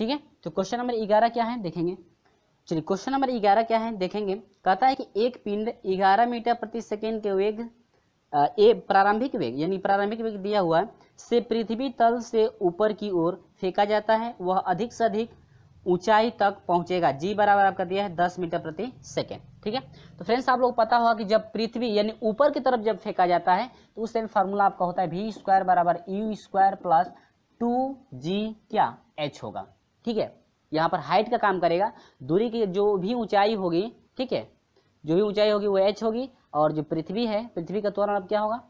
ठीक है तो क्वेश्चन नंबर ग्यारह क्या है देखेंगे चलिए क्वेश्चन नंबर ग्यारह क्या है देखेंगे कहता है कि एक पिंड ग्यारह मीटर प्रति सेकेंड के वेग ए प्रारंभिक वेग यानी प्रारंभिक वेग दिया हुआ है से पृथ्वी तल से ऊपर की ओर फेंका जाता है वह अधिक से अधिक ऊंचाई तक पहुंचेगा जी बराबर आपका दिया है दस मीटर प्रति सेकेंड ठीक है तो फ्रेंड्स आप लोग पता होगा कि जब पृथ्वी यानी ऊपर की तरफ जब फेंका जाता है तो उस टाइम फार्मूला आपका होता है वी स्क्वायर बराबर u square plus two g क्या एच होगा ठीक है यहाँ पर हाइट का काम करेगा दूरी की जो भी ऊंचाई होगी ठीक है जो भी ऊंचाई होगी वो एच होगी और जो पृथ्वी है पृथ्वी का त्वरण अब क्या होगा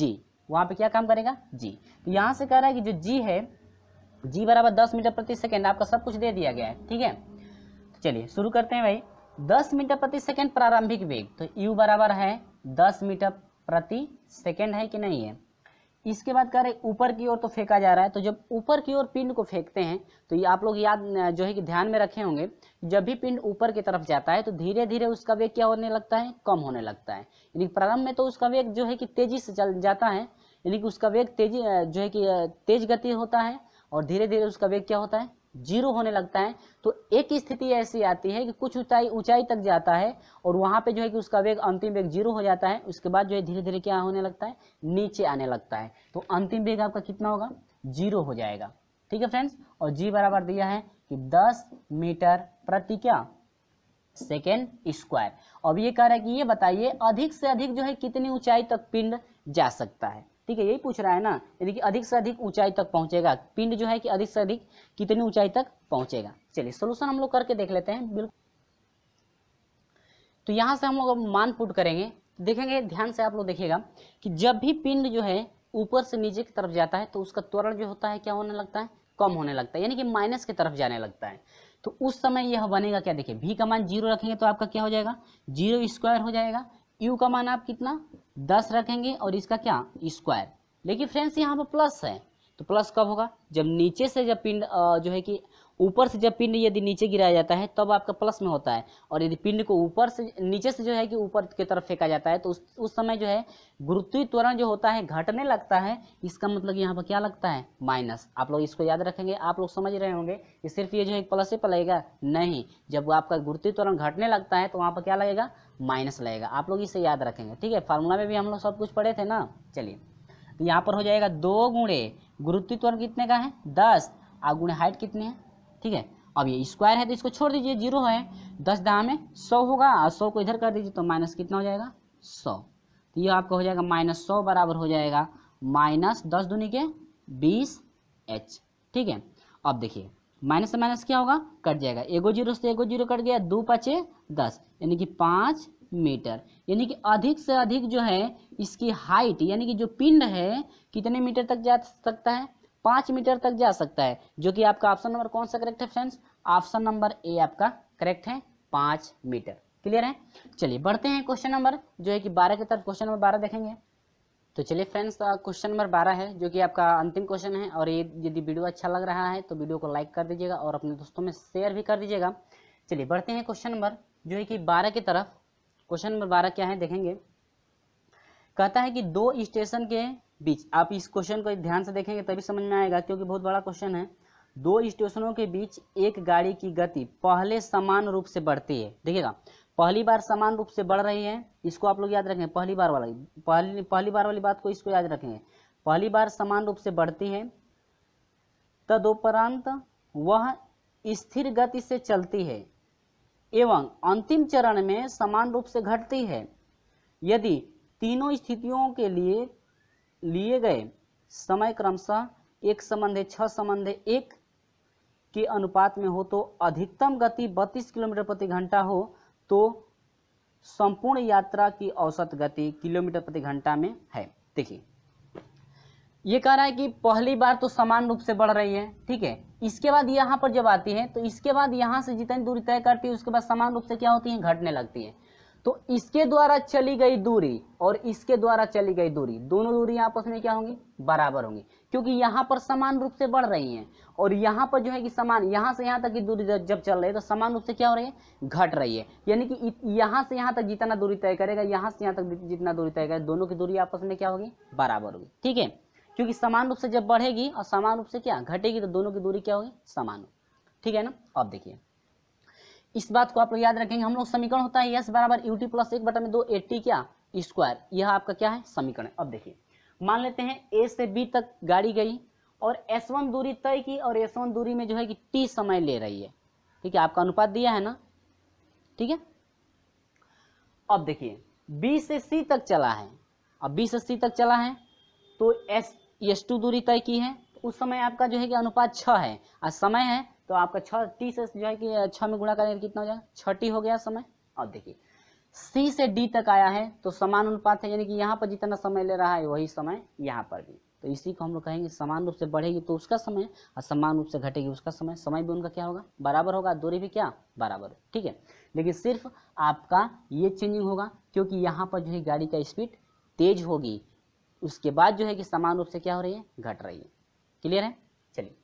जी वहाँ पे क्या काम करेगा जी तो यहाँ से कह रहा है कि जो जी है जी बराबर दस मीटर प्रति सेकेंड आपका सब कुछ दे दिया गया है ठीक है तो चलिए शुरू करते हैं भाई दस मीटर प्रति सेकेंड प्रारंभिक वेग तो यू बराबर है दस मीटर प्रति सेकेंड है कि नहीं है इसके बाद कह रहे ऊपर की ओर तो फेंका जा रहा है तो जब ऊपर की ओर पिंड को फेंकते हैं तो ये आप लोग याद जो है कि ध्यान में रखे होंगे जब भी पिंड ऊपर की तरफ जाता है तो धीरे धीरे उसका वेग क्या होने लगता है कम होने लगता है यानी प्रारंभ में तो उसका वेग जो है कि तेजी से चल जाता है यानी कि उसका वेग तेजी जो है कि तेज गति होता है और धीरे धीरे उसका वेग क्या होता है जीरो होने लगता है तो एक स्थिति ऐसी आती है कि कुछ ऊंचाई ऊंचाई तक जाता है और वहां पे जो है कि उसका वेग अंतिम वेग जीरो हो जाता है उसके बाद जो है धीरे धीरे क्या होने लगता है नीचे आने लगता है तो अंतिम वेग आपका कितना होगा जीरो हो जाएगा ठीक है फ्रेंड्स और जी बराबर दिया है कि दस मीटर प्रति क्या सेकेंड स्क्वायर अब ये कह रहा है कि ये बताइए अधिक से अधिक जो है कितनी ऊंचाई तक पिंड जा सकता है ठीक है यही पूछ रहा है ना यानी कि अधिक से अधिक ऊंचाई तक पहुंचेगा पिंड जो है कि अधिक से अधिक कितनी ऊंचाई तक पहुंचेगा चलिए सोल्यूशन हम लोग करके देख लेते हैं बिल्कुल तो यहाँ से हम लोग मान पुट करेंगे देखेंगे ध्यान से आप लोग देखिएगा कि जब भी पिंड जो है ऊपर से नीचे की तरफ जाता है तो उसका त्वरण जो होता है क्या होने लगता है कम होने लगता है यानी कि माइनस की तरफ जाने लगता है तो उस समय यह बनेगा क्या देखिए भी का मान जीरो रखेंगे तो आपका क्या हो जाएगा जीरो स्क्वायर हो जाएगा यू का मान आप कितना दस रखेंगे और इसका क्या स्क्वायर लेकिन फ्रेंड्स यहाँ पर प्लस है तो प्लस कब होगा जब नीचे से जब पिंड जो है कि ऊपर से जब पिंड यदि नीचे गिराया जाता है तब आपका प्लस में होता है और यदि पिंड को ऊपर से नीचे से जो है कि ऊपर की तरफ फेंका जाता है तो उस उस समय जो है गुरुत्वीय त्वरण जो होता है घटने लगता है इसका मतलब यहाँ पर क्या लगता है माइनस आप लोग इसको याद रखेंगे आप लोग समझ रहे होंगे कि सिर्फ ये जो है प्लस ही पलेगा नहीं जब आपका गुरुत्वीय त्वरण घटने लगता है तो वहाँ पर क्या लगेगा माइनस लगेगा आप लोग इसे याद रखेंगे ठीक है फार्मूला में भी हम लोग सब कुछ पढ़े थे ना चलिए तो यहाँ पर हो जाएगा दो गुणे गुरुत्वीय त्वरण कितने का है दस और गुणे हाइट कितने हैं ठीक है अब ये स्क्वायर है तो इसको छोड़ दीजिए जीरो है दस दहा में सौ होगा और सौ को इधर कर दीजिए तो माइनस कितना हो जाएगा सौ तो ये आपका हो जाएगा माइनस सौ बराबर हो जाएगा माइनस दस दूनी के बीस एच ठीक है अब देखिए माइनस माइनस क्या होगा कट जाएगा एगो जीरो से एगो जीरो कट गया दो पचे दस यानी कि पाँच मीटर यानी कि अधिक से अधिक जो है इसकी हाइट यानी कि जो पिंड है कितने मीटर तक जा सकता है पांच मीटर तक जा सकता है जो कि आपका ऑप्शन नंबर कौन सा करेक्ट है फ्रेंड्स ऑप्शन नंबर ए आपका करेक्ट है पांच मीटर क्लियर है चलिए बढ़ते हैं क्वेश्चन नंबर जो है कि बारह की तरफ क्वेश्चन नंबर बारह देखेंगे तो चलिए फ्रेंड्स क्वेश्चन नंबर बारह है जो कि आपका अंतिम क्वेश्चन है और ये यदि वीडियो अच्छा लग रहा है तो वीडियो को लाइक कर दीजिएगा और अपने दोस्तों में शेयर भी कर दीजिएगा चलिए बढ़ते हैं क्वेश्चन नंबर जो है कि बारह की तरफ क्वेश्चन नंबर बारह क्या है देखेंगे कहता है कि दो स्टेशन के बीच आप इस क्वेश्चन को ध्यान से देखेंगे तभी समझ में आएगा क्योंकि बहुत बड़ा क्वेश्चन है दो स्टेशनों के बीच एक गाड़ी की गति पहले समान रूप से बढ़ती है देखिएगा पहली बार समान रूप से बढ़ रही है इसको आप लोग याद रखें पहली बार वाली पहली पहली बार वाली बात को इसको याद रखेंगे पहली बार समान रूप से बढ़ती है तदुपरांत वह स्थिर गति से चलती है एवं अंतिम चरण में समान रूप से घटती है यदि तीनों स्थितियों के लिए लिए गए समय क्रमशः एक है छः है एक के अनुपात में हो तो अधिकतम गति 32 किलोमीटर प्रति घंटा हो तो संपूर्ण यात्रा की औसत गति किलोमीटर प्रति घंटा में है देखिए ये कह रहा है कि पहली बार तो समान रूप से बढ़ रही है ठीक है इसके बाद यहाँ पर जब आती है तो इसके बाद यहाँ से जितनी दूरी तय करती है उसके बाद समान रूप से क्या होती है घटने लगती है तो इसके द्वारा चली गई दूरी और इसके द्वारा चली गई दूरी दोनों दूरी आपस में क्या होंगी बराबर होंगी क्योंकि यहाँ पर समान रूप से बढ़ रही हैं और यहाँ पर जो है कि समान यहाँ से यहाँ तक की दूरी जब चल रही है तो समान रूप से क्या हो रही है घट रही है यानी कि यहाँ से यहाँ तक जितना दूरी तय करेगा यहाँ से यहाँ तक जितना दूरी तय करेगा दोनों की दूरी आपस में क्या होगी बराबर होगी ठीक है क्योंकि समान रूप से जब बढ़ेगी और समान रूप से क्या घटेगी तो दोनों की दूरी क्या होगी समान ठीक है ना अब देखिए इस बात को आप लोग याद रखेंगे हम लोग समीकरण होता है यस बराबर यू टी प्लस एक बटा में दो एट्टी क्या स्क्वायर e यह आपका क्या है समीकरण अब देखिए मान लेते हैं ए से बी तक गाड़ी गई और एस वन दूरी तय की और एस वन दूरी में जो है कि टी समय ले रही है ठीक है आपका अनुपात दिया है ना ठीक है अब देखिए बी से सी तक चला है अब बी से सी तक चला है तो एस एस टू दूरी तय की है तो उस समय आपका जो है कि अनुपात छ है और समय है तो आपका छ टी से जो है कि छः में गुणा करेंगे कितना हो जाएगा छठी हो गया समय और देखिए सी से डी तक आया है तो समान अनुपात है यानी कि यहाँ पर जितना समय ले रहा है वही समय यहाँ पर भी तो इसी को हम लोग कहेंगे समान रूप से बढ़ेगी तो उसका समय और समान रूप से घटेगी उसका समय समय भी उनका क्या होगा बराबर होगा दूरी भी क्या बराबर ठीक है लेकिन सिर्फ आपका ये चेंजिंग होगा क्योंकि यहाँ पर जो है गाड़ी का स्पीड तेज होगी उसके बाद जो है कि समान रूप से क्या हो रही है घट रही है क्लियर है चलिए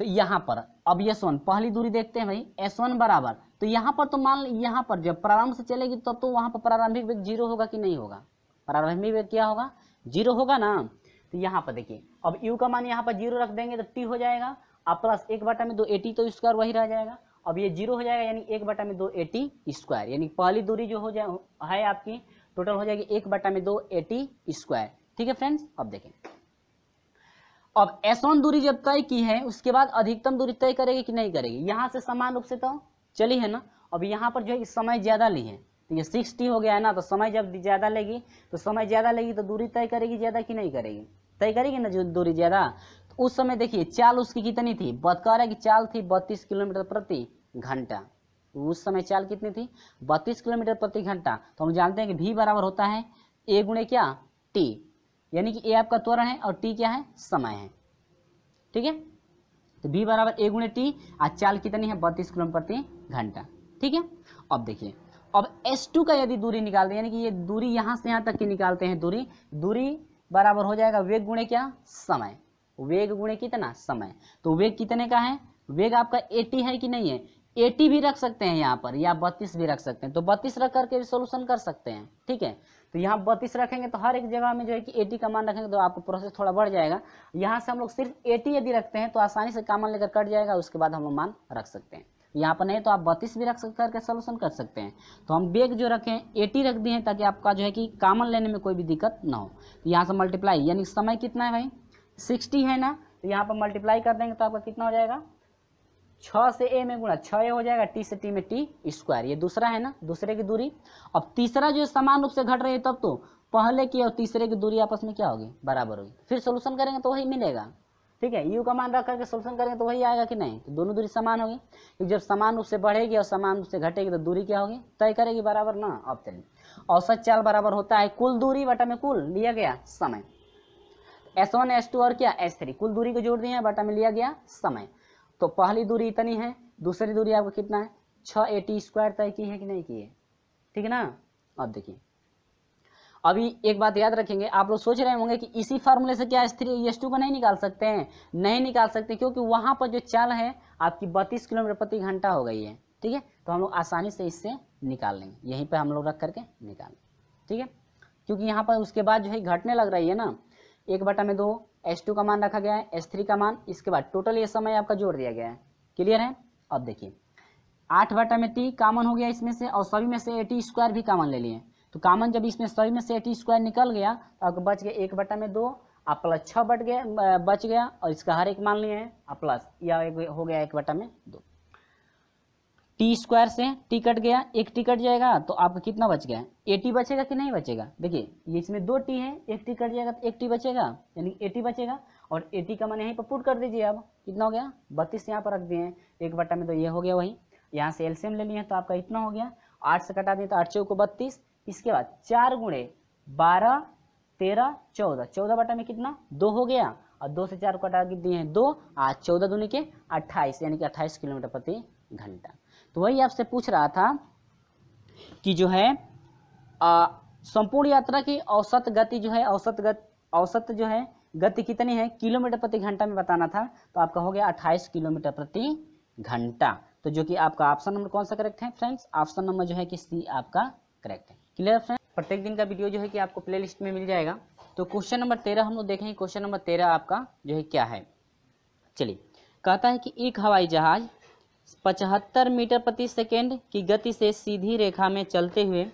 तो यहाँ पर अब एस वन पहली दूरी देखते हैं भाई एस वन बराबर तो यहाँ पर तो मान यहाँ पर जब प्रारंभ से चलेगी तब तो, तो वहाँ पर प्रारंभिक वेग जीरो होगा कि नहीं होगा प्रारंभिक वेग क्या होगा जीरो होगा ना तो यहाँ पर देखिए अब यू का मान यहाँ पर जीरो रख देंगे तो टी हो जाएगा और प्लस एक बटा में दो एटी तो स्क्वायर वही रह जाएगा अब ये जीरो हो जाएगा यानी एक बटा में दो एटी स्क्वायर यानी पहली दूरी जो हो जाए है आपकी टोटल हो जाएगी एक बटा में दो एटी स्क्वायर ठीक है फ्रेंड्स अब देखें अब एस ऑन दूरी जब तय की है उसके बाद अधिकतम दूरी तय करेगी कि नहीं करेगी यहाँ से समान रूप से तो चली है ना अब यहाँ पर जो है समय ज़्यादा ली है तो ये सिक्सटी हो गया है ना तो समय जब ज़्यादा लेगी तो समय ज़्यादा लेगी तो दूरी तय करेगी ज़्यादा कि नहीं करेगी तय करेगी ना जो दूरी ज़्यादा तो उस समय देखिए चाल उसकी कितनी थी बतकर की चाल थी बत्तीस किलोमीटर प्रति घंटा तो उस समय चाल कितनी थी बत्तीस किलोमीटर प्रति घंटा तो हम जानते हैं कि भी बराबर होता है ए गुणे क्या टी यानी कि ए आपका त्वरण है और टी क्या है समय है ठीक है तो बी बराबर ए गुणे टी आज चाल कितनी है बत्तीस किलोमीटर प्रति घंटा ठीक है अब देखिए अब S2 का यदि दूरी निकालते हैं यानी कि ये दूरी यहाँ से यहाँ तक की निकालते हैं दूरी दूरी बराबर हो जाएगा वेग गुणे क्या समय वेग गुणे कितना समय तो वेग कितने का है वेग आपका 80 है कि नहीं है एटी भी रख सकते हैं यहाँ पर या बत्तीस भी रख सकते हैं तो बत्तीस रख करके भी सोल्यूशन कर सकते हैं ठीक है तो यहाँ बत्तीस रखेंगे तो हर एक जगह में जो है कि एटी का मान रखेंगे तो आपका प्रोसेस थोड़ा बढ़ जाएगा यहाँ से हम लोग सिर्फ एटी यदि रखते हैं तो आसानी से कामन लेकर कट जाएगा उसके बाद हम लोग मान रख सकते हैं यहाँ पर नहीं तो आप बत्तीस भी रख करके सोल्यूशन कर सकते हैं तो हम बेग जो रखें एटी रख दिए ताकि आपका जो है कि कामन लेने में कोई भी दिक्कत ना हो तो यहाँ से मल्टीप्लाई यानी समय कितना है भाई सिक्सटी है ना तो यहाँ पर मल्टीप्लाई कर देंगे तो आपका कितना हो जाएगा छ से ए में गुणा छ ए हो जाएगा टी से टी में टी स्क्वायर ये दूसरा है ना दूसरे की दूरी अब तीसरा जो समान रूप से घट रही है तब तो पहले की और तीसरे की दूरी आपस में क्या होगी बराबर होगी फिर सोल्यूशन करेंगे तो वही मिलेगा ठीक है यू का मान रख करके सोल्यूशन करेंगे तो वही आएगा कि नहीं तो दोनों दूरी समान होगी क्योंकि जब समान रूप से बढ़ेगी और समान रूप से घटेगी तो दूरी क्या होगी तय करेगी बराबर ना अब चलिए औसत चाल बराबर होता है कुल दूरी बटा में कुल लिया गया समय एस वन एस टू और क्या एस थ्री कुल दूरी को जोड़ दिया है बटा में लिया गया समय तो पहली दूरी इतनी है दूसरी दूरी आपको कितना है छः एटी स्क्वायर तय की है कि नहीं की है ठीक है ना अब देखिए अभी एक बात याद रखेंगे आप लोग सोच रहे होंगे कि इसी फार्मूले से क्या स्त्री एस टू को नहीं निकाल सकते हैं नहीं निकाल सकते क्योंकि वहाँ पर जो चाल है आपकी बत्तीस किलोमीटर प्रति घंटा हो गई है ठीक है तो हम लोग आसानी से इससे निकाल लेंगे यहीं पर हम लोग रख करके निकाल ठीक है क्योंकि यहाँ पर उसके बाद जो है घटने लग रही है ना एक बटा में दो एस टू का मान रखा गया है एस थ्री का मान इसके बाद टोटल ये समय आपका जोड़ दिया गया है क्लियर है अब देखिए आठ बटा में टी कामन हो गया इसमें से और सभी में से एटी स्क्वायर भी कामन ले लिए तो कामन जब इसमें सभी में से एटी स्क्वायर निकल गया तो आपको बच गया एक बटा में दो आप प्लस छः बट गया बच गया और इसका हर एक मान लिए हैं आप प्लस यह हो गया एक बटा में दो टी स्क्वायर से टी कट गया एक टी कट जाएगा तो आपका कितना बच गया एटी बचेगा कि नहीं बचेगा देखिए ये इसमें दो टी है एक टी कट जाएगा तो एक टी बचेगा यानी एटी बचेगा और एटी का मैंने यहीं पर पुट कर दीजिए अब कितना हो गया बत्तीस यहाँ पर रख दिए हैं एक बट्टा में तो ये हो गया वही यहाँ से एलसीएम ले लिए तो आपका इतना हो गया आठ से कटा दिए तो आठ चौको बत्तीस इसके बाद चार गुणे बारह तेरह चौदह चौदह बटा में कितना दो हो गया और दो से चार कटा दिए हैं दो आज चौदह दूनी के अट्ठाईस यानी कि अट्ठाईस किलोमीटर प्रति घंटा तो वही आपसे पूछ रहा था कि जो है संपूर्ण यात्रा की औसत गति जो है औसत गति औसत जो है गति कितनी है किलोमीटर प्रति घंटा में बताना था तो आपका हो गया अट्ठाईस किलोमीटर प्रति घंटा तो जो कि आपका ऑप्शन नंबर कौन सा करेक्ट है फ्रेंड्स ऑप्शन नंबर जो है कि सी आपका करेक्ट है क्लियर फ्रेंड्स प्रत्येक दिन का वीडियो जो है कि आपको प्ले में मिल जाएगा तो क्वेश्चन नंबर तेरह हम लोग देखेंगे क्वेश्चन नंबर तेरह आपका जो है क्या है चलिए कहता है कि एक हवाई जहाज पचहत्तर मीटर प्रति सेकेंड की गति से सीधी रेखा में चलते हुए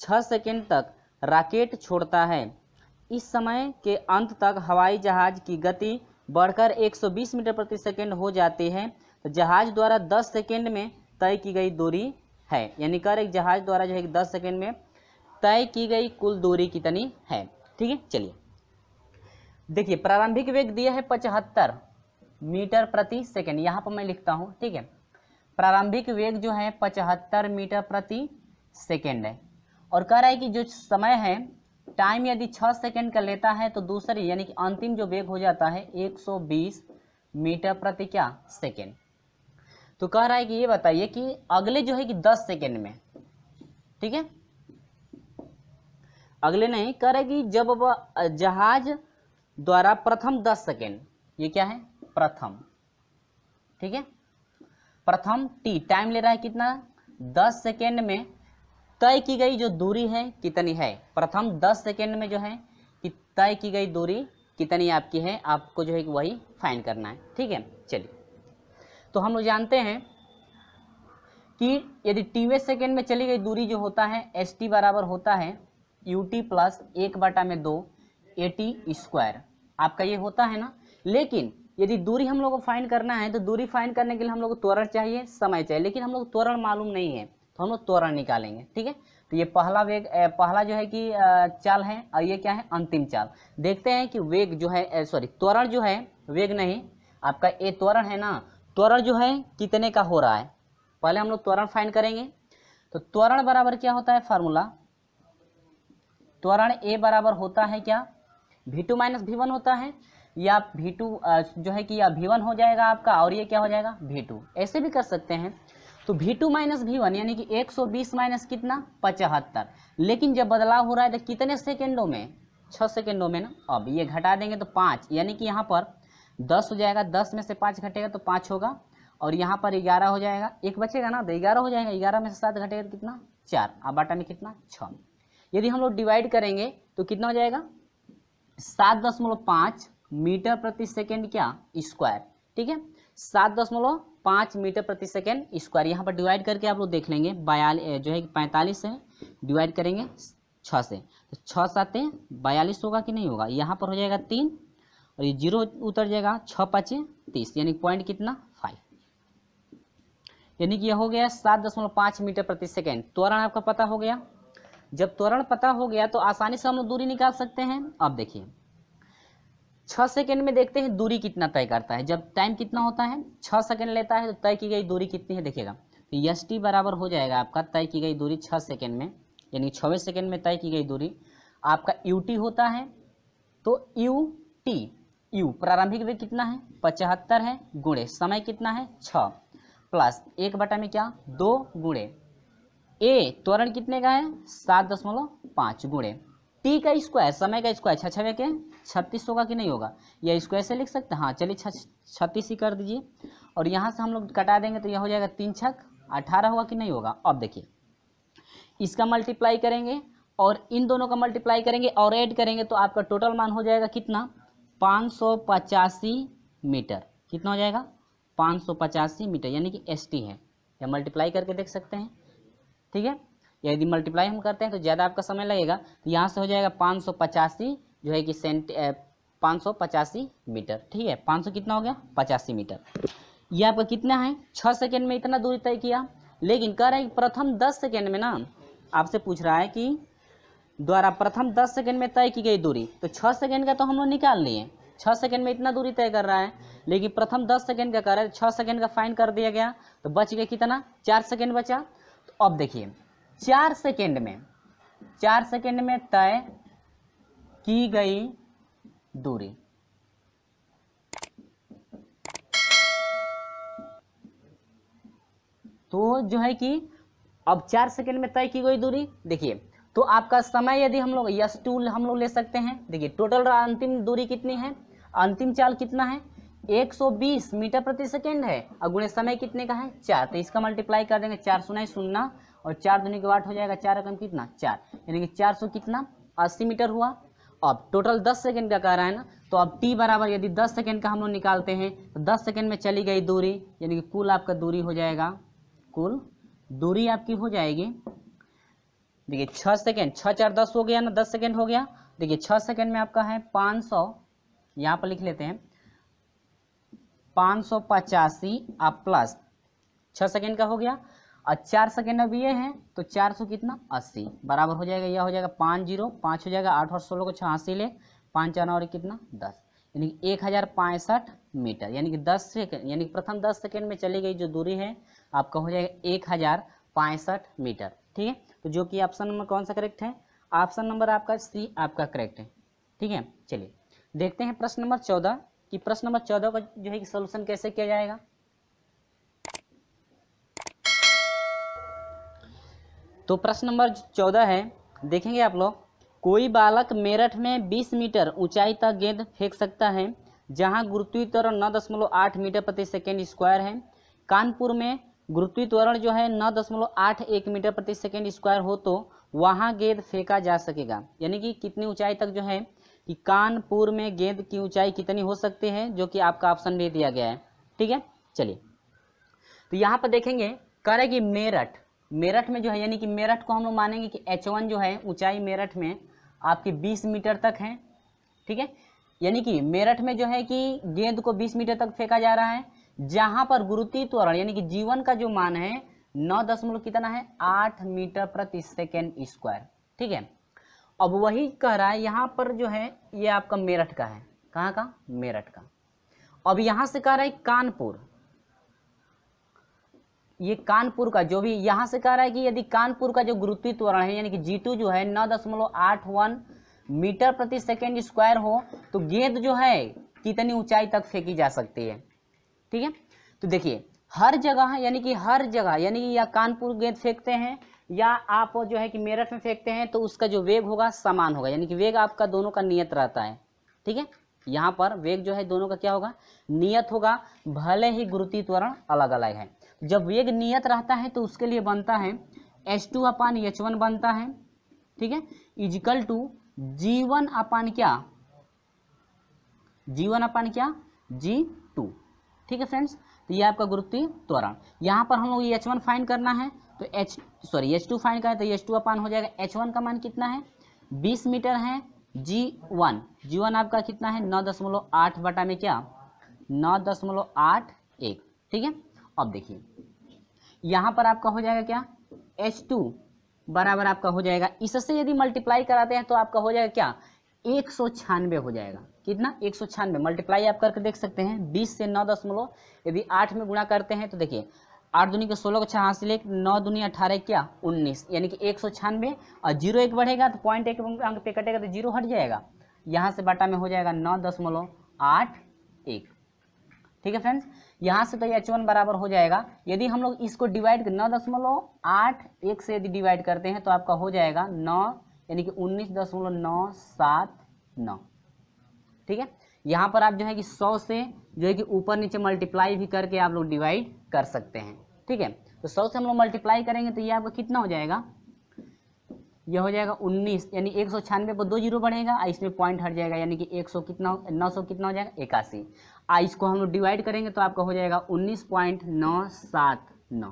छः सेकेंड तक राकेट छोड़ता है इस समय के अंत तक हवाई जहाज की गति बढ़कर 120 मीटर प्रति सेकेंड हो जाती है तो जहाज द्वारा 10 सेकेंड में तय की गई दूरी है यानी कर एक जहाज द्वारा जो है दस सेकेंड में तय की गई कुल दूरी कितनी है ठीक है चलिए देखिए प्रारंभिक वेग दिया है पचहत्तर मीटर प्रति सेकेंड यहाँ पर मैं लिखता हूँ ठीक है प्रारंभिक वेग जो है पचहत्तर मीटर प्रति सेकेंड है और कह रहा है कि जो समय है टाइम यदि छः सेकेंड का लेता है तो दूसरे यानी कि अंतिम जो वेग हो जाता है 120 मीटर प्रति क्या सेकेंड तो कह रहा है कि ये बताइए कि अगले जो है कि 10 सेकेंड में ठीक है अगले नहीं कह रहा है कि जब वह जहाज द्वारा प्रथम 10 सेकेंड ये क्या है प्रथम ठीक है प्रथम टी टाइम ले रहा है कितना दस सेकेंड में तय की गई जो दूरी है कितनी है प्रथम दस सेकेंड में जो है कि तय की गई दूरी कितनी आपकी है आपको जो है कि वही फाइन करना है ठीक है चलिए तो हम लोग जानते हैं कि यदि टीवे सेकेंड में चली गई दूरी जो होता है एस टी बराबर होता है यू टी प्लस एक बटा में दो ए टी स्क्वायर आपका ये होता है ना लेकिन यदि दूरी हम लोग को फाइन करना है तो दूरी फाइन करने के लिए हम लोग को त्वरण चाहिए समय चाहिए लेकिन हम लोग त्वरण मालूम नहीं है तो हम लोग त्वरण निकालेंगे ठीक है तो ये पहला वेग पहला जो है कि चाल है और ये क्या है अंतिम चाल देखते हैं कि वेग जो है सॉरी त्वरण जो है वेग नहीं आपका ए त्वरण है ना त्वरण जो है कितने का हो रहा है पहले हम लोग त्वरण फाइन करेंगे तो त्वरण बराबर क्या होता है फार्मूला त्वरण ए बराबर होता है क्या v two minus v one होता है या भी टू जो है कि या भी वन हो जाएगा आपका और ये क्या हो जाएगा भी टू ऐसे भी कर सकते हैं तो भी टू माइनस भी वन यानी कि एक सौ बीस माइनस कितना पचहत्तर लेकिन जब बदलाव हो रहा है तो कितने सेकेंडों में छः सेकेंडों में ना अब ये घटा देंगे तो पाँच यानी कि यहाँ पर दस हो जाएगा दस में से पाँच घटेगा तो पाँच होगा और यहाँ पर ग्यारह हो जाएगा एक बचेगा ना तो ग्यारह हो जाएगा ग्यारह में से सात घटेगा तो कितना चार अब बाटा में कितना छः यदि हम लोग डिवाइड करेंगे तो कितना हो जाएगा सात दशमलव पाँच मीटर प्रति सेकेंड क्या स्क्वायर ठीक है सात दशमलव पाँच मीटर प्रति सेकेंड स्क्वायर यहाँ पर डिवाइड करके आप लोग देख लेंगे बयालीस जो है पैंतालीस से डिवाइड करेंगे छः से तो छः सातें बयालीस होगा कि नहीं होगा यहाँ पर हो जाएगा तीन और ये जीरो उतर जाएगा छः पाँच तीस यानी पॉइंट कितना फाइव यानी कि यह हो गया सात दशमलव पाँच मीटर प्रति सेकेंड त्वरण आपका पता हो गया जब त्वरण पता हो गया तो आसानी से हम लोग दूरी निकाल सकते हैं अब देखिए छः सेकेंड में देखते हैं दूरी कितना तय करता है जब टाइम कितना होता है छः सेकेंड लेता है तो तय की गई दूरी कितनी है देखेगा तो यस टी बराबर हो जाएगा आपका तय की गई दूरी छः सेकेंड में यानी छवें सेकेंड में तय की गई दूरी आपका यू टी होता है तो यू टी यू प्रारंभिक वेग कितना है पचहत्तर है गुणे समय कितना है छ प्लस एक बटा में क्या दो गुणे ए त्वरण कितने का है सात दशमलव पाँच गुणे टी का स्क्वायर समय का स्क्वायर छः छवे के छत्तीस होगा कि नहीं होगा या इसको ऐसे लिख सकते हैं हाँ चलिए छत्तीस ही कर दीजिए और यहाँ से हम लोग कटा देंगे तो यह हो जाएगा तीन छक अठारह होगा कि नहीं होगा अब देखिए इसका मल्टीप्लाई करेंगे और इन दोनों का मल्टीप्लाई करेंगे और ऐड करेंगे तो आपका टोटल मान हो जाएगा कितना पाँच मीटर कितना हो जाएगा पाँच मीटर यानी कि एस है या मल्टीप्लाई करके देख सकते हैं ठीक है यदि मल्टीप्लाई हम करते हैं तो ज़्यादा आपका समय लगेगा तो यहाँ से हो जाएगा पाँच जो है कि सेंट पाँच सौ पचासी मीटर ठीक है पाँच सौ कितना हो गया पचासी मीटर ये आपका कितना है 6 सेकेंड में इतना दूरी तय किया लेकिन कह रहे हैं प्रथम दस सेकेंड में ना आपसे पूछ रहा है कि द्वारा प्रथम दस सेकेंड में तय की गई दूरी तो 6 सेकेंड का तो हम लोग निकाल लिए छः सेकेंड में इतना दूरी तय कर रहा है लेकिन प्रथम दस सेकेंड का कर रहे छः सेकेंड का फाइन कर दिया गया तो बच गया कितना चार सेकेंड बचा तो अब देखिए चार सेकेंड में चार सेकेंड में तय की गई दूरी तो जो है कि अब चार सेकेंड में तय की गई दूरी देखिए तो आपका समय यदि हम लोग यस टू हम लोग ले सकते हैं देखिए टोटल अंतिम दूरी कितनी है अंतिम चाल कितना है 120 मीटर प्रति सेकेंड है और गुणे समय कितने का है चार तो इसका मल्टीप्लाई कर देंगे चार सुना सुनना और चार दुनिया के बाद हो जाएगा चार रकम कितना चार यानी कि चार सौ कितना अस्सी मीटर हुआ अब टोटल 10 सेकंड का कह रहा है ना तो अब t बराबर यदि 10 सेकंड का हम लोग निकालते हैं तो 10 सेकंड में चली गई दूरी यानी कि कुल आपका दूरी हो जाएगा कुल दूरी आपकी हो जाएगी देखिए 6 सेकेंड 6 चार 10 हो गया ना दस सेकेंड हो गया देखिए 6 सेकेंड में आपका है 500 सौ यहाँ पर लिख लेते हैं पाँच सौ पचासी प्लस छः सेकेंड का हो गया और चार सेकेंड अब ये हैं तो चार सौ कितना अस्सी बराबर हो जाएगा यह हो जाएगा पाँच जीरो पाँच हो जाएगा आठ और सोलह को छियासी ले पाँच चार और कितना दस यानी कि एक हज़ार पैंसठ मीटर यानी कि दस सेकेंड यानी कि प्रथम दस सेकेंड में चली गई जो दूरी है आपका हो जाएगा एक हज़ार पैंसठ मीटर ठीक है तो जो कि ऑप्शन नंबर कौन सा करेक्ट है ऑप्शन नंबर आपका सी आपका करेक्ट है ठीक है चलिए देखते हैं प्रश्न नंबर चौदह कि प्रश्न नंबर चौदह का जो है कि सोल्यूशन कैसे किया जाएगा तो प्रश्न नंबर चौदह है देखेंगे आप लोग कोई बालक मेरठ में 20 मीटर ऊंचाई तक गेंद फेंक सकता है जहां गुरुत्वीय त्वरण नौ दशमलव आठ मीटर प्रति सेकेंड स्क्वायर है कानपुर में गुरुत्वीय त्वरण जो है नौ दशमलव आठ एक मीटर प्रति सेकेंड स्क्वायर हो तो वहां गेंद फेंका जा सकेगा यानी कि कितनी ऊंचाई तक जो है कि कानपुर में गेंद की ऊंचाई कितनी हो सकती है जो कि आपका ऑप्शन भी दिया गया है ठीक है चलिए तो यहाँ पर देखेंगे करेगी मेरठ मेरठ में जो है यानी कि मेरठ को हम लोग मानेंगे कि एच वन जो है ऊंचाई मेरठ में आपके 20 मीटर तक है ठीक है यानी कि मेरठ में जो है कि गेंद को 20 मीटर तक फेंका जा रहा है जहां पर गुरुती त्वरण यानी कि जीवन का जो मान है नौ दशमलव कितना है आठ मीटर प्रति सेकेंड स्क्वायर ठीक है अब वही कह रहा है यहाँ पर जो है ये आपका मेरठ का है कहाँ का मेरठ का अब यहाँ से कह रहा है कानपुर ये कानपुर का जो भी यहाँ से कह रहा है कि यदि कानपुर का जो गुरुत्वीय त्वरण है यानी कि जी जो है नौ दशमलव आठ वन मीटर प्रति सेकेंड स्क्वायर हो तो गेंद जो है कितनी ऊंचाई तक फेंकी जा सकती है ठीक है तो देखिए हर जगह यानी कि हर जगह यानी कि या कानपुर गेंद फेंकते हैं या आप जो है कि मेरठ में फेंकते हैं तो उसका जो वेग होगा समान होगा यानी कि वेग आपका दोनों का नियत रहता है ठीक है यहाँ पर वेग जो है दोनों का क्या होगा नियत होगा भले ही गुरुत्वीय त्वरण अलग अलग है जब वेग नियत रहता है तो उसके लिए बनता है h two upon h one बनता है ठीक है equal two g one upon क्या जी वन अपान क्या जी टू ठीक है फ्रेंड्स तो ये आपका गुरुत्वीय त्वरण यहाँ पर हम लोग एच वन फाइन करना है तो h sorry h two find करें तो एच टू अपान हो जाएगा एच वन का मान कितना है बीस मीटर है जी वन जी वन आपका कितना है नौ दशमलव आठ बटा में क्या नौ दशमलव आठ एक ठीक है अब देखिए यहाँ पर आपका हो जाएगा क्या एच टू बराबर आपका हो जाएगा इससे यदि मल्टीप्लाई कराते हैं तो आपका हो जाएगा क्या एक सौ छियानवे हो जाएगा कितना एक सौ छियानवे मल्टीप्लाई आप करके देख सकते हैं बीस से नौ दशमलव यदि आठ में गुणा करते हैं तो देखिए आठ दुनिया के सोलह को हासिल एक नौ दुनिया अठारह क्या उन्नीस यानी कि एक सौ छियानवे और जीरो एक बढ़ेगा तो पॉइंट एक अंक पे कटेगा तो जीरो हट जाएगा यहाँ से बाटा में हो जाएगा नौ दशमलव आठ एक ठीक है फ्रेंड्स यहाँ से तो एच वन बराबर हो जाएगा यदि हम लोग इसको डिवाइड नौ दशमलव आठ एक से यदि डिवाइड करते हैं तो आपका हो जाएगा नौ यानी कि उन्नीस दशमलव नौ सात नौ ठीक है यहाँ पर आप जो है कि सौ से जो है कि ऊपर नीचे मल्टीप्लाई भी करके आप लोग डिवाइड कर सकते हैं ठीक है तो सौ से हम लोग मल्टीप्लाई करेंगे तो ये आपका कितना हो जाएगा यह हो जाएगा 19 यानी एक सौ छियानवे पर दो जीरो बढ़ेगा और इसमें पॉइंट हट जाएगा यानी कि 100 कितना नौ सौ कितना हो जाएगा इक्यासी आ इसको हम लोग डिवाइड करेंगे तो आपका हो जाएगा उन्नीस पॉइंट नौ सात नौ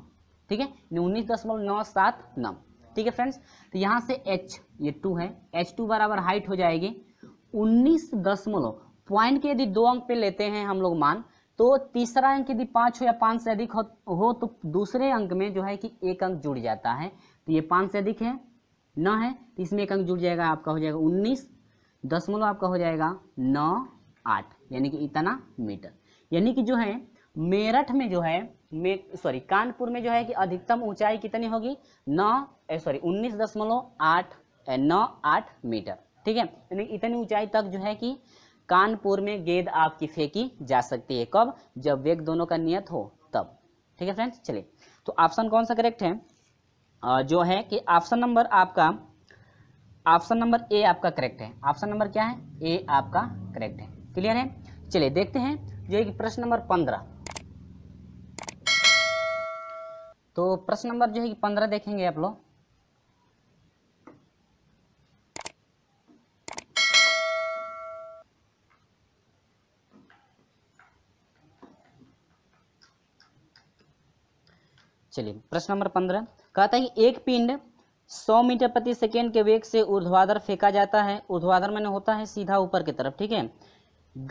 ठीक है उन्नीस दशमलव नौ सात नौ ठीक है फ्रेंड्स तो यहाँ से एच ये टू है एच टू बराबर हाइट हो जाएगी उन्नीस दशमलव पॉइंट के यदि दो अंक पे लेते हैं हम लोग मान तो तीसरा अंक यदि पाँच हो या पाँच से अधिक हो, हो तो दूसरे अंक में जो है कि एक अंक जुड़ जाता है तो ये पाँच से अधिक है न है तो इसमें एक अंक जुड़ जाएगा आपका हो जाएगा उन्नीस दशमलव आपका हो जाएगा नौ आठ यानी कि इतना मीटर यानी कि जो है मेरठ में जो है सॉरी कानपुर में जो है कि अधिकतम ऊंचाई कितनी होगी नौ सॉरी उन्नीस दशमलव आठ नौ आठ मीटर ठीक है यानी इतनी ऊंचाई तक जो है कि कानपुर में गेंद आपकी फेंकी जा सकती है कब जब वेग दोनों का नियत हो तब ठीक है फ्रेंड्स चलिए तो ऑप्शन कौन सा करेक्ट है जो है कि ऑप्शन नंबर आपका ऑप्शन नंबर ए आपका करेक्ट है ऑप्शन नंबर क्या है ए आपका करेक्ट है क्लियर है चलिए देखते हैं जो है कि प्रश्न नंबर पंद्रह तो प्रश्न नंबर जो है कि पंद्रह देखेंगे आप लोग चलिए प्रश्न नंबर पंद्रह कहता है कि एक पिंड सौ मीटर प्रति सेकेंड के वेग से ऊर्ध्वाधर फेंका जाता है ऊर्ध्वाधर मैंने होता है सीधा ऊपर की तरफ ठीक है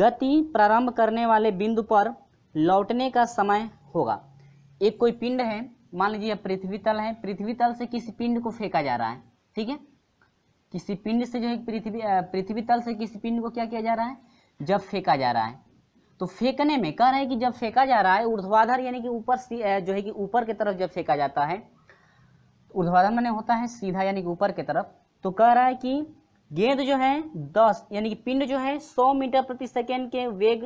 गति प्रारंभ करने वाले बिंदु पर लौटने का समय होगा एक कोई पिंड है मान लीजिए पृथ्वी तल है पृथ्वी तल से किसी पिंड को फेंका जा रहा है ठीक है किसी पिंड से जो है पृथ्वी पृथ्वी तल से किसी पिंड को क्या किया जा रहा है जब फेंका जा रहा है तो फेंकने में कह रहे हैं कि जब फेंका जा रहा है ऊर्ध्वाधर यानी कि ऊपर जो है कि ऊपर की तरफ जब फेंका जाता है ऊर्ध्वाधर मैंने होता है सीधा यानी कि ऊपर की तरफ तो कह रहा है कि गेंद जो है दस यानी कि पिंड जो है सौ मीटर प्रति सेकेंड के वेग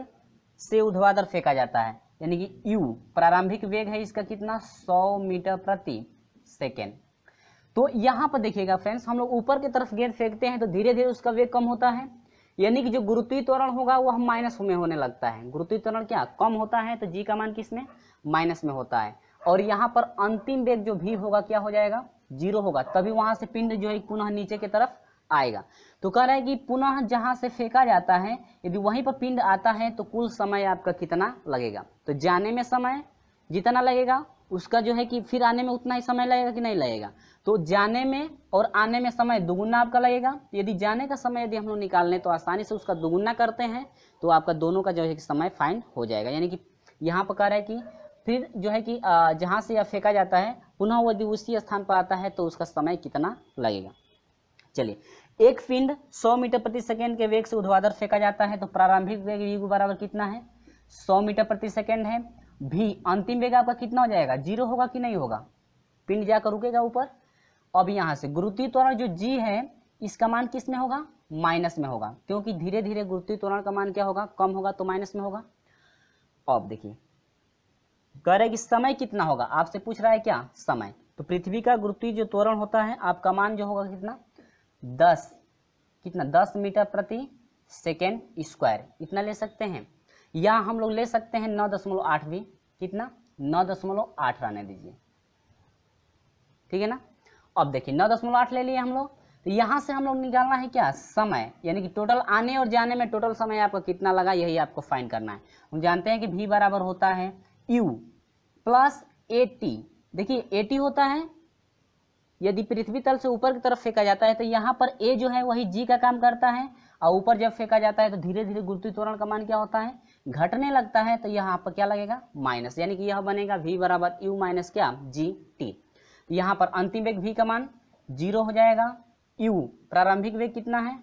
से ऊर्ध्वाधर फेंका जाता है यानी कि यू प्रारंभिक वेग है इसका कितना सौ मीटर प्रति सेकेंड तो यहाँ पर देखिएगा फ्रेंड्स हम लोग ऊपर की तरफ गेंद फेंकते हैं तो धीरे धीरे उसका वेग कम होता है यानी कि जो गुरुत्वी त्वरण होगा वह माइनस में होने लगता है गुरुत्वी त्वरण क्या कम होता है तो जी का मान किस में माइनस में होता है और यहाँ पर अंतिम वेग जो भी होगा क्या हो जाएगा जीरो होगा तभी वहां से पिंड जो है पुनः नीचे की तरफ आएगा तो कह रहा है कि पुनः जहां से फेंका जाता है यदि वहीं पर पिंड आता है तो कुल समय आपका कितना लगेगा तो जाने में समय जितना लगेगा उसका जो है कि फिर आने में उतना ही समय लगेगा कि नहीं लगेगा तो जाने में और आने में समय दोगुना आपका लगेगा यदि जाने का समय यदि हम लोग निकाल लें तो आसानी से उसका दोगुना करते हैं तो आपका दोनों का जो है कि समय फाइंड हो जाएगा यानी कि यहाँ पर कह रहा है कि फिर जो है कि जहाँ से यह फेंका जाता है पुनः यदि उसी स्थान पर आता है तो उसका समय कितना लगेगा चलिए एक पिंड सौ मीटर प्रति सेकेंड के वेग से उधवादर फेंका जाता है तो प्रारंभिक वेग यू बराबर कितना है सौ मीटर प्रति सेकेंड है भी अंतिम वेग आपका कितना हो जाएगा जीरो होगा कि नहीं होगा पिंड जाकर रुकेगा ऊपर अब यहाँ से गुरुत्वीय त्वरण जो जी है इसका मान किस में होगा माइनस में होगा क्योंकि धीरे धीरे गुरुत्वीय त्वरण का मान क्या होगा कम होगा तो माइनस में होगा अब देखिए कह रहे कि समय कितना होगा आपसे पूछ रहा है क्या समय तो पृथ्वी का गुरुत्वीय जो त्वरण होता है आपका मान जो होगा कितना दस कितना दस मीटर प्रति सेकेंड स्क्वायर इतना ले सकते हैं या हम लोग ले सकते हैं नौ दशमलव आठ भी कितना नौ दशमलव आठ रहने दीजिए ठीक है ना अब देखिए नौ दशमलव आठ ले लिए हम लोग तो यहाँ से हम लोग निकालना है क्या समय यानी कि टोटल आने और जाने में टोटल समय आपका कितना लगा यही आपको फाइन करना है हम जानते हैं कि भी बराबर होता है यू प्लस टी देखिए टी होता है यदि पृथ्वी तल से ऊपर की तरफ फेंका जाता है तो यहाँ पर ए जो है वही जी का काम करता है और ऊपर जब फेंका जाता है तो धीरे धीरे गुरुत्वीकरण का मान क्या होता है घटने लगता है तो यहाँ पर क्या लगेगा माइनस यानी कि यह बनेगा वी बराबर यू माइनस क्या जी टी यहाँ पर अंतिम वेग वी का मान जीरो हो जाएगा यू प्रारंभिक वेग कितना है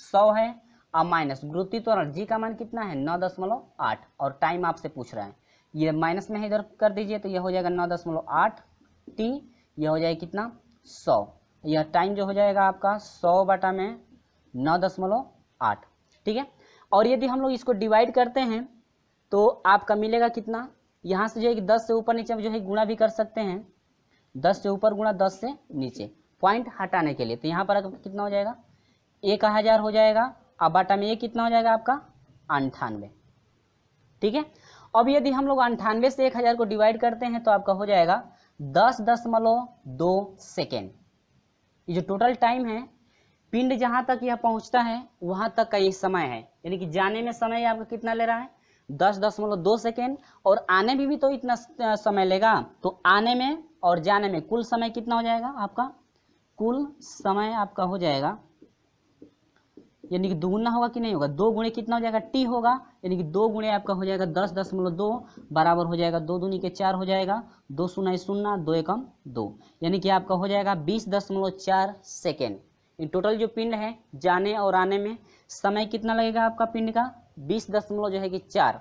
सौ है और माइनस गुरुत्वी त्वरण जी का मान कितना है नौ दशमलव आठ और टाइम आपसे पूछ रहे हैं ये माइनस में इधर कर दीजिए तो यह हो जाएगा नौ दशमलव आठ टी यह हो जाएगा कितना सौ यह टाइम जो हो जाएगा आपका सौ बटा में नौ दशमलव आठ ठीक है और यदि हम लोग इसको डिवाइड करते हैं तो आपका मिलेगा कितना यहाँ से जो है कि दस से ऊपर नीचे हम जो है गुणा भी कर सकते हैं दस से ऊपर गुणा दस से नीचे पॉइंट हटाने के लिए तो यहाँ पर कितना हो जाएगा एक हज़ार हो जाएगा अब बाटा में ये कितना हो जाएगा आपका अंठानवे ठीक है अब यदि हम लोग अंठानवे से एक हज़ार को डिवाइड करते हैं तो आपका हो जाएगा दस दशमलव दो सेकेंड ये जो टोटल टाइम है पिंड जहां तक यह पहुंचता है वहां तक का ये समय है यानी कि जाने में समय आपका कितना ले रहा है दस दशमलव दो सेकेंड और आने में भी, भी तो इतना समय लेगा तो आने में और जाने में कुल समय कितना हो जाएगा आपका कुल समय आपका हो जाएगा यानी कि दोगुना होगा कि नहीं होगा दो गुणे कितना हो जाएगा टी होगा यानी कि दो गुणे आपका हो जाएगा दस दशमलव दो बराबर हो जाएगा दो दूनी के चार हो जाएगा दो सुना शून्य दो एकम दो यानी कि आपका हो जाएगा बीस दशमलव चार सेकेंड टोटल जो पिंड है जाने और आने में समय कितना लगेगा आपका पिंड का बीस दशमलव जो है कि चार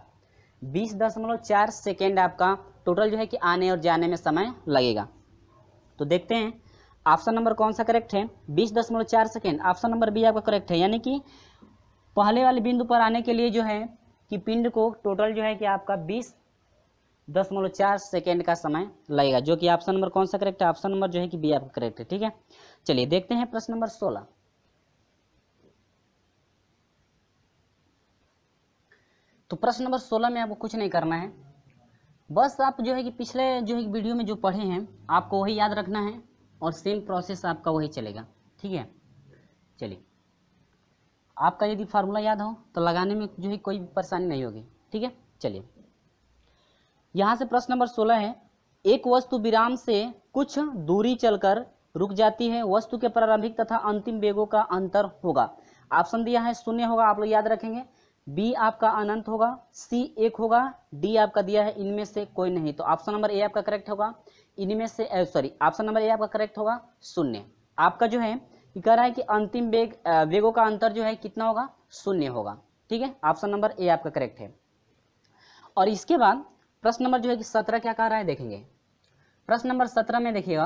बीस दशमलव चार सेकेंड आपका टोटल जो है कि आने और जाने में समय लगेगा तो देखते हैं ऑप्शन नंबर कौन सा करेक्ट है बीस दशमलव चार सेकेंड ऑप्शन नंबर बी आपका करेक्ट है यानी कि पहले वाले बिंदु पर आने के लिए जो है कि पिंड को टोटल जो है कि आपका बीस दस मतलब चार सेकेंड का समय लगेगा जो कि ऑप्शन नंबर कौन सा करेक्ट है ऑप्शन नंबर जो है कि बी आपका करेक्ट है ठीक है चलिए देखते हैं प्रश्न नंबर सोलह तो प्रश्न नंबर सोलह में आपको कुछ नहीं करना है बस आप जो है कि पिछले जो है वीडियो में जो पढ़े हैं आपको वही याद रखना है और सेम प्रोसेस आपका वही चलेगा ठीक है चलिए आपका यदि फार्मूला याद हो तो लगाने में जो है कोई परेशानी नहीं होगी ठीक है चलिए यहाँ से प्रश्न नंबर सोलह है एक वस्तु विराम से कुछ दूरी चलकर रुक जाती है वस्तु के प्रारंभिक तथा अंतिम वेगों का अंतर होगा ऑप्शन दिया है शून्य होगा आप लोग याद रखेंगे बी आपका अनंत होगा सी एक होगा डी आपका दिया है इनमें से कोई नहीं तो ऑप्शन नंबर ए आपका करेक्ट होगा इनमें से सॉरी ऑप्शन नंबर ए आपका करेक्ट होगा शून्य आपका जो है कह रहा है कि अंतिम वेग वेगों का अंतर जो है कितना होगा शून्य होगा ठीक है ऑप्शन नंबर ए आपका करेक्ट है और इसके बाद प्रश्न नंबर जो है कि सत्रह क्या कह रहा है देखेंगे प्रश्न नंबर सत्रह में देखिएगा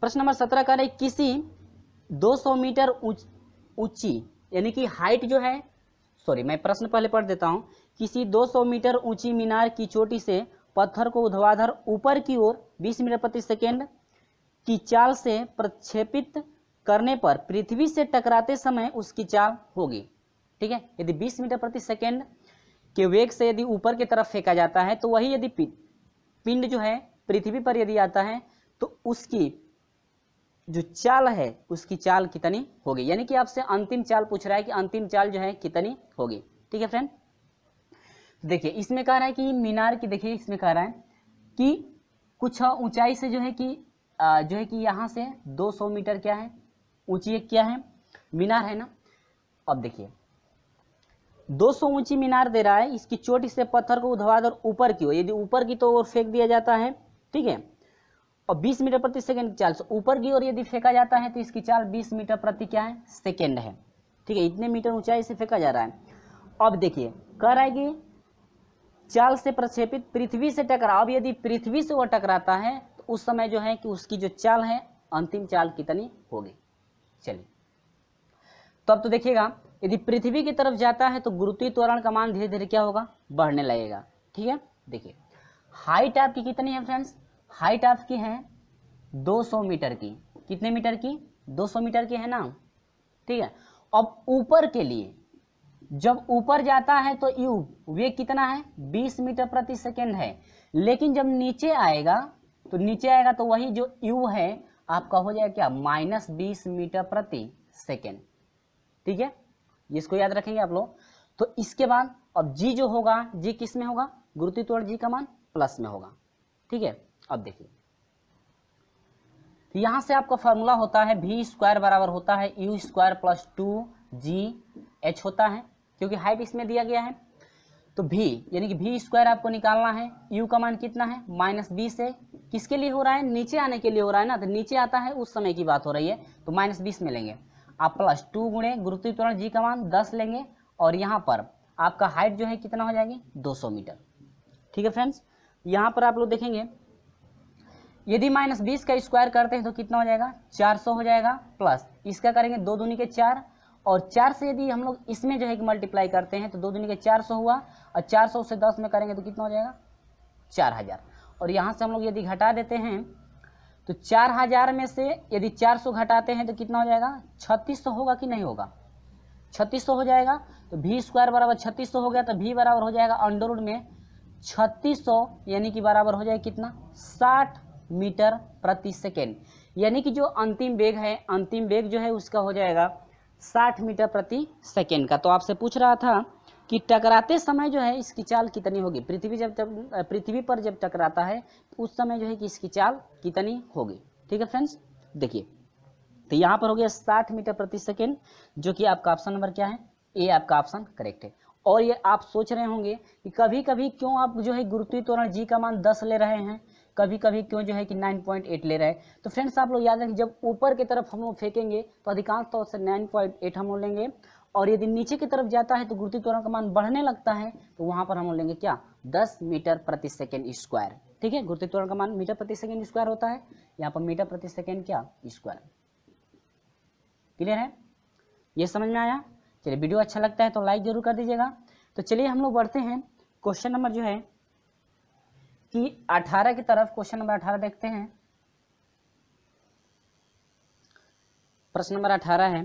प्रश्न नंबर सत्रह कह रहे किसी 200 मीटर ऊंची उच, यानी कि हाइट जो है सॉरी मैं प्रश्न पहले पढ़ देता हूं किसी 200 मीटर ऊंची मीनार की चोटी से पत्थर को उधवाधर ऊपर की ओर 20 मीटर प्रति सेकेंड की चाल से प्रक्षेपित करने पर पृथ्वी से टकराते समय उसकी चाल होगी ठीक है यदि 20 मीटर प्रति सेकेंड कि वेग से यदि ऊपर की तरफ फेंका जाता है तो वही यदि पिंड पिंड जो है पृथ्वी पर यदि आता है तो उसकी जो चाल है उसकी चाल कितनी होगी यानी कि आपसे अंतिम चाल पूछ रहा है कि अंतिम चाल जो है कितनी होगी ठीक है फ्रेंड देखिए इसमें कह रहा है कि मीनार की देखिए इसमें कह रहा है कि कुछ ऊंचाई से जो है कि जो है कि यहाँ से 200 मीटर क्या है ऊंची क्या है मीनार है ना अब देखिए 200 ऊंची मीनार दे रहा है इसकी चोटी से पत्थर को उधवा ऊपर की हो यदि ऊपर की तो और फेंक दिया जाता है ठीक है और 20 मीटर प्रति सेकंड की चाल तो ऊपर की ओर यदि फेंका जाता है तो इसकी चाल 20 मीटर प्रति क्या है सेकेंड है ठीक है इतने मीटर ऊंचाई से फेंका जा रहा है अब देखिए कह रहा है कि चाल से प्रक्षेपित पृथ्वी से टकरा अब यदि पृथ्वी से वो टकराता है तो उस समय जो है कि उसकी जो चाल है अंतिम चाल कितनी होगी चलिए तो अब तो देखिएगा यदि पृथ्वी की तरफ जाता है तो गुरुत्वीय त्वरण का मान धीरे धीरे क्या होगा बढ़ने लगेगा ठीक है देखिए हाइट आपकी कितनी है फ्रेंड्स हाइट आपकी है 200 मीटर की कितने मीटर की 200 मीटर की है ना ठीक है अब ऊपर के लिए जब ऊपर जाता है तो यू वे कितना है 20 मीटर प्रति सेकेंड है लेकिन जब नीचे आएगा तो नीचे आएगा तो वही जो यू है आपका हो जाएगा क्या माइनस बीस मीटर प्रति सेकेंड ठीक है इसको याद रखेंगे आप लोग तो इसके बाद अब जी जो होगा जी किस में होगा गुरुत्व जी का मान प्लस में होगा ठीक है अब देखिए तो यहां से आपका फॉर्मूला होता है भी स्क्वायर बराबर होता है u square plus two g h होता है क्योंकि हाइट इसमें दिया गया है तो भी यानी कि भी स्क्वायर आपको निकालना है यू का मान कितना है माइनस बी से किसके लिए हो रहा है नीचे आने के लिए हो रहा है ना तो नीचे आता है उस समय की बात हो रही है तो माइनस बीस में लेंगे आप प्लस टू गुणे गुरुत्व जी का मान दस लेंगे और यहाँ पर आपका हाइट जो है कितना हो जाएगी दो सौ मीटर ठीक है फ्रेंड्स यहाँ पर आप लोग देखेंगे यदि माइनस बीस का स्क्वायर करते हैं तो कितना हो जाएगा 400 हो जाएगा प्लस इसका करेंगे दो दूनी के चार और चार से यदि हम लोग इसमें जो है कि मल्टीप्लाई करते हैं तो दो दूनी के 400 हुआ और 400 से दस में करेंगे तो कितना हो जाएगा 4000 और यहाँ से हम लोग यदि घटा देते हैं तो चार हजार में से यदि चार सौ घटाते हैं तो कितना हो जाएगा छत्तीस सौ होगा कि नहीं होगा छत्तीस सौ हो जाएगा तो भी स्क्वायर बराबर छत्तीस सौ हो गया तो भी बराबर हो जाएगा अंडर रूट में छत्तीस सौ यानी कि बराबर हो जाएगा कितना साठ मीटर प्रति सेकेंड यानी कि जो अंतिम वेग है अंतिम वेग जो है उसका हो जाएगा साठ मीटर प्रति सेकेंड का तो आपसे पूछ रहा था कि टकराते समय जो है इसकी चाल कितनी होगी पृथ्वी जब पृथ्वी पर जब टकराता है उस समय जो है कि इसकी चाल कितनी होगी ठीक है फ्रेंड्स देखिए तो यहाँ पर हो गया साठ मीटर प्रति सेकेंड जो कि आपका ऑप्शन नंबर क्या है ए आपका ऑप्शन करेक्ट है और ये आप सोच रहे होंगे कि कभी कभी क्यों आप जो है गुरुत्वी त्वरण जी का मान 10 ले रहे हैं कभी कभी क्यों जो है कि 9.8 ले रहे हैं तो फ्रेंड्स आप लोग याद रखें जब ऊपर की तरफ हम लोग फेंकेंगे तो अधिकांश तौर से 9.8 हम लोग लेंगे और यदि नीचे की तरफ जाता है तो गुरुत्व त्वरण का मान बढ़ने लगता है तो वहां पर हम लेंगे क्या दस मीटर प्रति सेकेंड स्क्वायर ठीक है गुरुत्व त्वरण का मान मीटर प्रति सेकेंड स्क्वायर होता है यहाँ पर मीटर प्रति सेकेंड क्या स्क्वायर क्लियर है ये समझ में आया चलिए वीडियो अच्छा लगता है तो लाइक जरूर कर दीजिएगा तो चलिए हम लोग बढ़ते हैं क्वेश्चन नंबर जो है कि 18 की तरफ क्वेश्चन नंबर 18 देखते हैं प्रश्न नंबर 18 है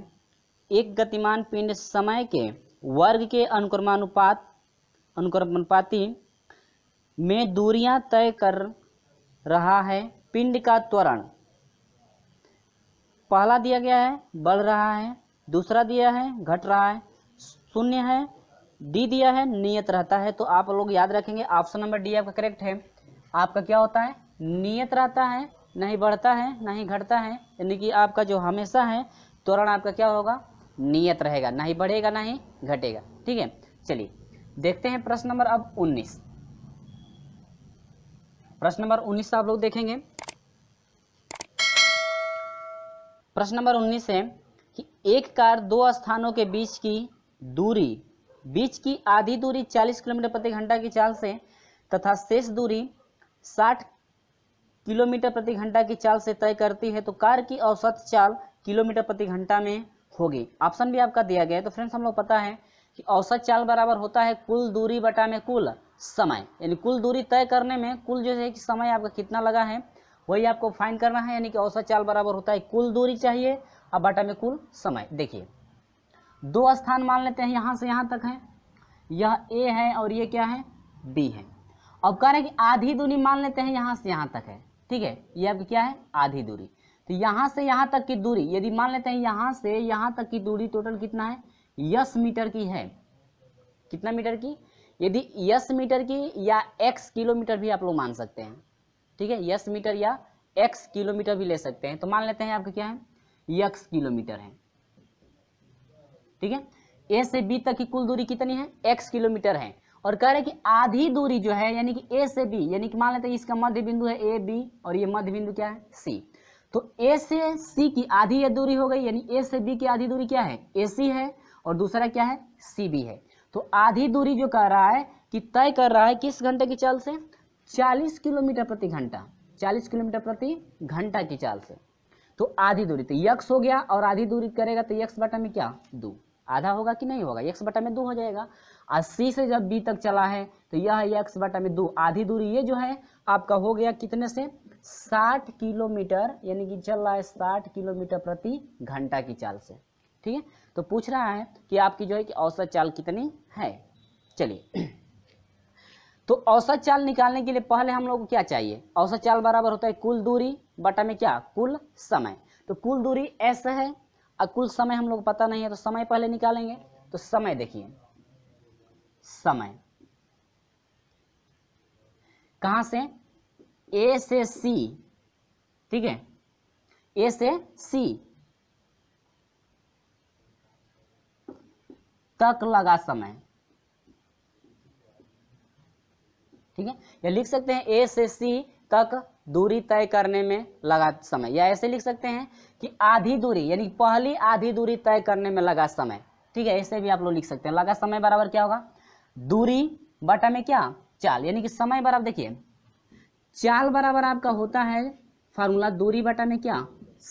एक गतिमान पिंड समय के वर्ग के अनुक्रमानुपात अनुक्रमानुपाती में दूरियां तय कर रहा है पिंड का त्वरण पहला दिया गया है बढ़ रहा है दूसरा दिया है घट रहा है शून्य है डी दिया है नियत रहता है तो आप लोग याद रखेंगे ऑप्शन नंबर डी आपका करेक्ट है आपका क्या होता है नियत रहता है नहीं बढ़ता है नहीं घटता है यानी कि आपका जो हमेशा है त्वरण आपका क्या होगा नियत रहेगा ना ही बढ़ेगा ना ही घटेगा ठीक है चलिए देखते हैं प्रश्न नंबर अब 19 प्रश्न नंबर 19 आप लोग देखेंगे प्रश्न नंबर 19 है कि एक कार दो स्थानों के बीच की दूरी बीच की आधी दूरी 40 किलोमीटर प्रति घंटा की चाल से तथा शेष दूरी 60 किलोमीटर प्रति घंटा की चाल से तय करती है तो कार की औसत चाल किलोमीटर प्रति घंटा में होगी ऑप्शन भी आपका दिया गया है तो फ्रेंड्स हम लोग पता है कि औसत चाल बराबर होता है कुल दूरी बटा में कुल समय यानी कुल दूरी तय करने में कुल जो है कि समय आपका कितना लगा है वही आपको फाइन करना है यानी कि औसत चाल बराबर होता है कुल दूरी चाहिए और बटा में कुल समय देखिए दो स्थान मान लेते हैं यहाँ से यहाँ तक है यह ए है और ये क्या है बी है अब कह रहे हैं कि आधी दूरी मान लेते हैं यहाँ से यहाँ तक है ठीक है ये अब क्या है आधी दूरी तो यहाँ से यहाँ तक की दूरी यदि मान लेते हैं यहाँ से यहाँ तक की दूरी टोटल कितना है यस मीटर की है कितना मीटर की यदि यस मीटर की या एक्स किलोमीटर भी आप लोग मान सकते हैं ठीक है यस मीटर या एक्स किलोमीटर भी ले सकते हैं तो मान लेते हैं आपका क्या है यक्स किलोमीटर है ठीक है ए से बी तक की कुल दूरी कितनी है एक्स किलोमीटर है और कह रहे कि आधी दूरी जो है यानी कि ए से बी यानी कि मान लेते हैं इसका मध्य बिंदु है ए बी और ये मध्य बिंदु क्या है सी तो ए से सी की आधी यह दूरी हो गई यानी ए से बी की आधी दूरी क्या है ए सी है और दूसरा क्या है सी बी है तो आधी दूरी जो कह रहा है कि तय कर रहा है किस घंटे की चाल से 40 किलोमीटर प्रति घंटा 40 किलोमीटर प्रति घंटा की चाल से तो आधी दूरी तो यक्स हो गया और आधी दूरी करेगा तो यक्स बटा में क्या दो आधा होगा कि नहीं होगा यक्स बटा में दो हो जाएगा और सी से जब बी तक चला है तो यह यक्स बटा में दो आधी दूरी ये जो है आपका हो गया कितने से 60 किलोमीटर यानी कि चल रहा है 60 किलोमीटर प्रति घंटा की चाल से ठीक है तो पूछ रहा है कि आपकी जो है कि औसत चाल कितनी है चलिए तो औसत चाल निकालने के लिए पहले हम लोग को क्या चाहिए औसत चाल बराबर होता है कुल दूरी बटा में क्या कुल समय तो कुल दूरी ऐसे है और कुल समय हम लोग पता नहीं है तो समय पहले निकालेंगे तो समय देखिए समय कहां से ए से सी ठीक है ए से सी तक लगा समय ठीक है या लिख सकते हैं ए से सी तक दूरी तय करने में लगा समय या ऐसे लिख सकते हैं कि आधी दूरी यानी पहली आधी दूरी तय करने में लगा समय ठीक है ऐसे भी आप लोग लिख सकते हैं लगा समय बराबर क्या होगा दूरी बटा में क्या चाल यानी कि समय बराबर देखिए चाल बराबर आपका होता है फार्मूला दूरी बटा में क्या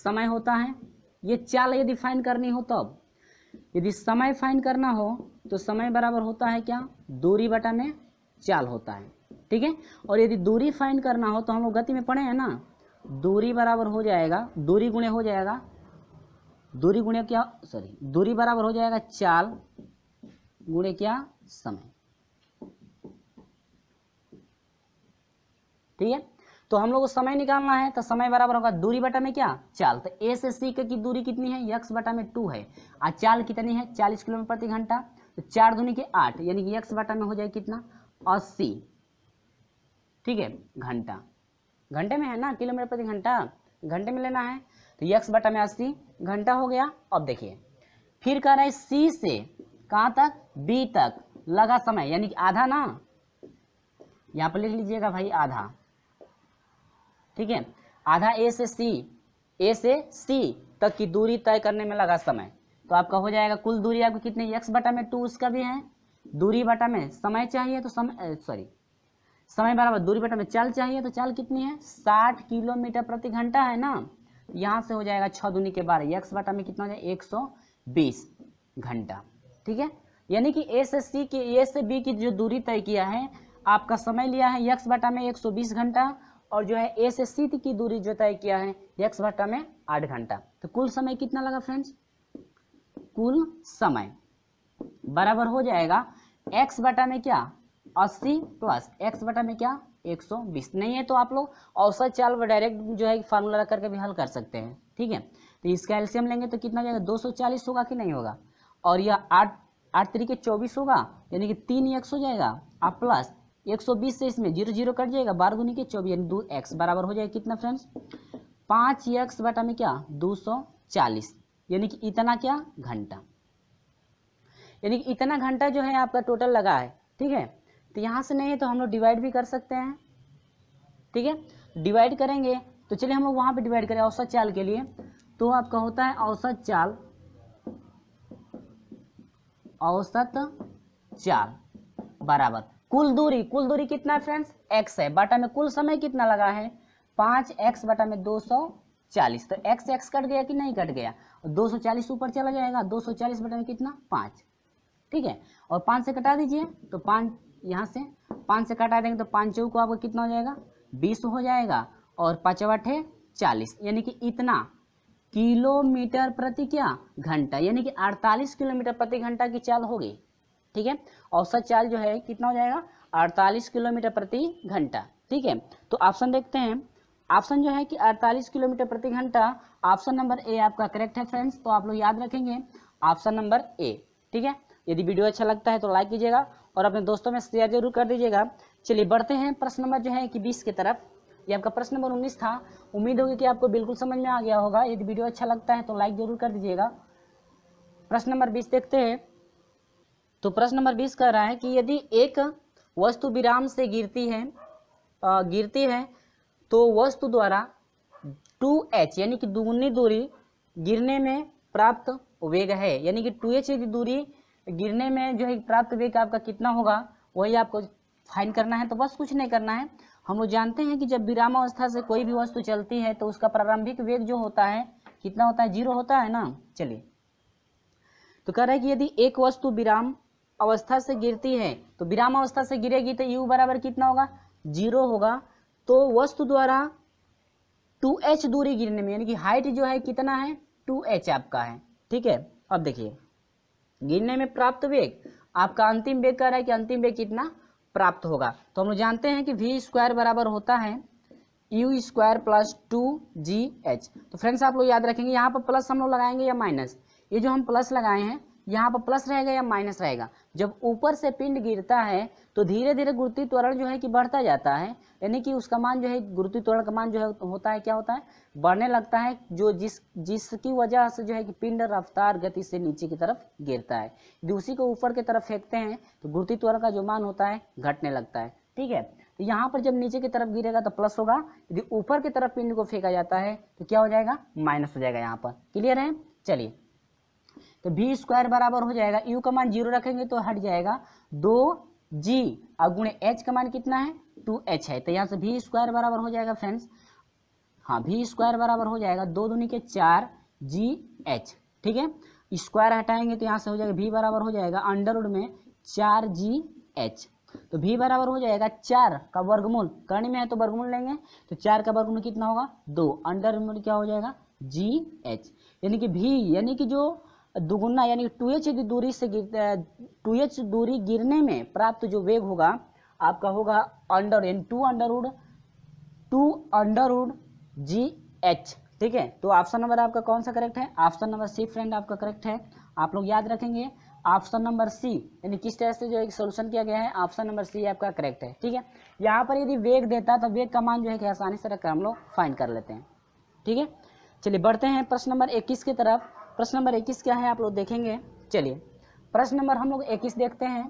समय होता है ये चाल यदि फाइन करनी हो तब यदि समय फाइन करना हो तो समय बराबर होता है क्या दूरी बटा में चाल होता है ठीक है और यदि दूरी फाइन करना हो तो हम लोग गति में पढ़े हैं ना दूरी बराबर हो जाएगा दूरी गुणे हो जाएगा दूरी गुणे क्या सॉरी दूरी बराबर हो जाएगा चाल गुणे क्या समय ठीक है तो हम लोग को समय निकालना है तो समय बराबर होगा दूरी बटा में क्या चाल तो ए से सी की दूरी कितनी है यक्स बटा में टू है और चाल कितनी है चालीस किलोमीटर प्रति घंटा तो चार धुनी के आठ यानी कि यक्स बटा में हो जाए कितना अस्सी ठीक है घंटा घंटे में है ना किलोमीटर प्रति घंटा घंटे में लेना है तो यक्स बटा में अस्सी घंटा हो गया अब देखिए फिर कह रहा है सी से कहाँ तक बी तक लगा समय यानी कि आधा ना यहाँ पर लिख लीजिएगा भाई आधा ठीक है आधा ए से सी ए से सी तक की दूरी तय करने में लगा समय तो आपका हो जाएगा कुल दूरी आपको कितनी एक्स बटा में टू उसका भी है दूरी बटा में समय चाहिए तो समय सॉरी समय बराबर दूरी बटा में चाल चाहिए तो चाल कितनी है साठ किलोमीटर प्रति घंटा है ना तो यहाँ से हो जाएगा छः दूनी के बारह एक्स बटा में कितना हो जाए एक सौ बीस घंटा ठीक है यानी कि ए से सी की ए से बी की जो दूरी तय किया है आपका समय लिया है यक्स बटा में 120 घंटा और जो है ए से सी की दूरी जो तय किया है एक्स भट्टा में आठ घंटा तो कुल समय कितना लगा फ्रेंड्स कुल समय बराबर हो जाएगा एक्स बटा में क्या अस्सी प्लस एक्स बटा में क्या 120 नहीं है तो आप लोग औसत चाल व डायरेक्ट जो है फार्मूला रख करके भी हल कर सकते हैं ठीक है तो इसका एल्सियम लेंगे तो कितना हो जाएगा 240 होगा कि नहीं होगा और यह आठ आठ तरीके चौबीस होगा यानी कि तीन एक्स हो जाएगा और प्लस 120 से इसमें जीरो जीरो कट जाएगा बारह गुनी के चौबीस यानी दो एक्स बराबर हो जाएगा कितना फ्रेंड्स पाँच एक्स बटा में क्या दो सौ चालीस यानी कि इतना क्या घंटा यानी कि इतना घंटा जो है आपका टोटल लगा है ठीक है तो यहाँ से नहीं है तो हम लोग डिवाइड भी कर सकते हैं ठीक है डिवाइड करेंगे तो चलिए हम लोग वहाँ पर डिवाइड करें औसत चाल के लिए तो आपका होता है औसत चाल औसत चाल बराबर कुल दूरी कुल दूरी कितना है फ्रेंड्स एक्स है बाटा में कुल समय कितना लगा है पाँच एक्स बाटा में दो सौ चालीस तो एक्स एक्स कट गया कि नहीं कट गया दो सौ चालीस ऊपर चला जाएगा दो सौ चालीस बटा में कितना पाँच ठीक है और पांच से कटा दीजिए तो पांच यहाँ से पांच से कटा देंगे तो पाँच चौक को आपको कितना हो जाएगा बीस हो जाएगा और पाँचवा ठे चालीस यानी कि इतना किलोमीटर प्रति क्या घंटा यानी कि अड़तालीस किलोमीटर प्रति घंटा की चाल होगी ठीक है औसत चाल जो है कितना हो जाएगा अड़तालीस किलोमीटर प्रति घंटा ठीक है तो ऑप्शन देखते हैं ऑप्शन जो है कि 48 किलोमीटर प्रति घंटा ऑप्शन नंबर ए आपका करेक्ट है फ्रेंड्स तो आप लोग याद रखेंगे ऑप्शन नंबर ए ठीक है यदि वीडियो अच्छा लगता है तो लाइक कीजिएगा और अपने दोस्तों में शेयर जरूर कर दीजिएगा चलिए बढ़ते हैं प्रश्न नंबर जो है कि बीस की तरफ ये आपका प्रश्न नंबर उन्नीस था उम्मीद होगी कि आपको बिल्कुल समझ में आ गया होगा यदि वीडियो अच्छा लगता है तो लाइक जरूर कर दीजिएगा प्रश्न नंबर बीस देखते हैं तो प्रश्न नंबर बीस कह रहा है कि यदि एक वस्तु विराम से गिरती है गिरती है तो वस्तु द्वारा टू एच यानी कि दुगुनी दूरी गिरने में प्राप्त वेग है यानी कि टू एच यदि दूरी गिरने में जो है प्राप्त वेग आपका कितना होगा वही आपको फाइन करना है तो बस कुछ नहीं करना है हम लोग जानते हैं कि जब विराम अवस्था से कोई भी वस्तु चलती है तो उसका प्रारंभिक वेग जो होता है कितना होता है जीरो होता है ना चलिए तो कह रहा है कि यदि एक वस्तु विराम अवस्था से गिरती है तो विराम अवस्था से गिरेगी तो यू बराबर कितना होगा जीरो होगा तो वस्तु द्वारा टू एच दूरी गिरने में यानी कि हाइट जो है कितना है टू एच आपका है ठीक है अब देखिए गिरने में प्राप्त वेग आपका अंतिम वेग कह रहा है कि अंतिम वेग कितना प्राप्त होगा तो हम लोग जानते हैं कि वी स्क्वायर बराबर होता है u square plus two g h तो फ्रेंड्स आप लोग याद रखेंगे यहाँ पर प्लस हम लोग लगाएंगे या माइनस ये जो हम प्लस लगाए हैं यहाँ पर प्लस रहेगा या माइनस रहेगा जब ऊपर से पिंड गिरता है तो धीरे धीरे गुरुत्व त्वरण जो है कि बढ़ता जाता है यानी कि उसका मान जो है गुरुत्व त्वरण का मान जो है होता है क्या होता है बढ़ने लगता है जो जिस जिसकी वजह से जो है कि पिंड रफ्तार गति से नीचे की तरफ गिरता है यदि उसी को ऊपर की तरफ फेंकते हैं तो गुरुत्व त्वरण का जो मान होता है घटने लगता है ठीक है तो यहाँ पर जब नीचे की तरफ गिरेगा तो प्लस होगा यदि ऊपर की तरफ पिंड को फेंका जाता है तो क्या हो जाएगा माइनस हो जाएगा यहाँ पर क्लियर है चलिए तो बी स्क्वायर बराबर हो जाएगा यू का मान जीरो रखेंगे तो हट जाएगा दो जी और गुणे एच का मान कितना है टू एच है तो यहाँ से भी स्क्वायर बराबर हो जाएगा फ्रेंड्स हाँ भी स्क्वायर बराबर हो जाएगा दो दूनी के चार जी एच ठीक है स्क्वायर हटाएंगे तो यहाँ से हो जाएगा भी बराबर हो जाएगा अंडरवुड में चार जी एच तो भी बराबर हो जाएगा चार का वर्गमूल कर्ण में है तो वर्गमूल लेंगे तो चार का वर्गमूल कितना होगा दो अंडर क्या हो जाएगा जी एच यानी कि भी यानी कि जो दुगुना यानी टू एच की दूरी से गिर टू एच दूरी गिरने में प्राप्त जो वेग होगा आपका होगा अंडर यानी two under root two under root g h ठीक है तो ऑप्शन नंबर आपका कौन सा करेक्ट है ऑप्शन नंबर सी फ्रेंड आपका करेक्ट है आप लोग याद रखेंगे ऑप्शन नंबर सी यानी किस तरह से जो एक सोल्यूशन किया गया है ऑप्शन नंबर सी आपका करेक्ट है ठीक है यहाँ पर यदि वेग देता तो वेग का मान जो है कि आसानी से रखकर हम लोग फाइन कर लेते हैं ठीक है चलिए बढ़ते हैं प्रश्न नंबर इक्कीस की तरफ प्रश्न नंबर इक्कीस क्या है आप लोग देखेंगे चलिए प्रश्न नंबर हम लोग इक्कीस देखते हैं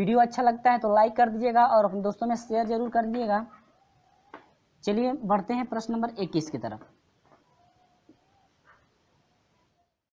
वीडियो अच्छा लगता है तो लाइक कर दीजिएगा और अपने दोस्तों में शेयर जरूर कर दीजिएगा चलिए बढ़ते हैं प्रश्न नंबर इक्कीस की तरफ